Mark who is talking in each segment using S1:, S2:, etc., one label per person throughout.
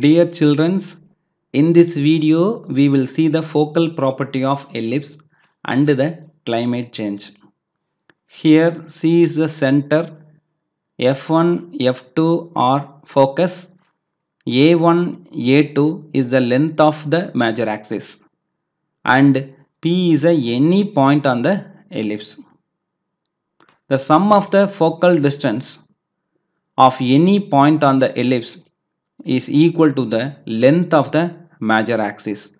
S1: Dear childrens, in this video we will see the focal property of ellipse and the climate change. Here C is the center, F1, F2 are focus, A1, A2 is the length of the major axis and P is a any point on the ellipse. The sum of the focal distance of any point on the ellipse is equal to the length of the major axis.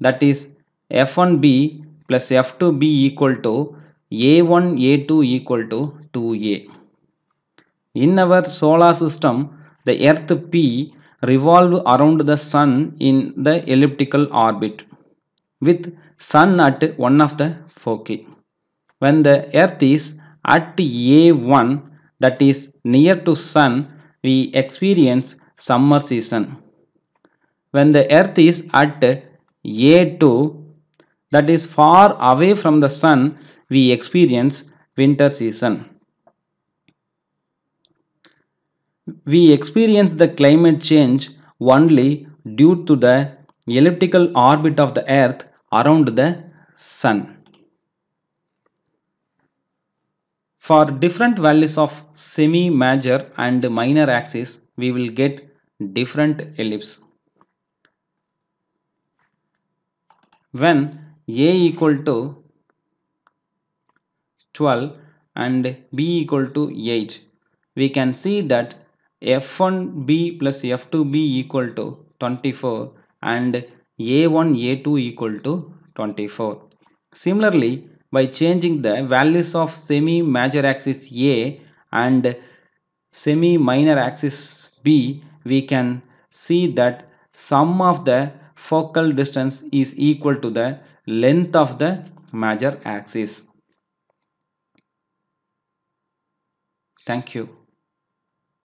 S1: That is F1B plus F2B equal to A1 A2 equal to 2A. In our solar system, the Earth P revolve around the Sun in the elliptical orbit with Sun at one of the foci. When the Earth is at A1 that is near to Sun, we experience summer season. When the earth is at A2, that is far away from the sun, we experience winter season. We experience the climate change only due to the elliptical orbit of the earth around the sun. For different values of semi-major and minor axis, we will get different ellipse. When A equal to 12 and B equal to 8, we can see that F1B plus F2B equal to 24 and A1 A2 equal to 24. Similarly, by changing the values of semi major axis A and semi minor axis B we can see that sum of the focal distance is equal to the length of the major axis. Thank you.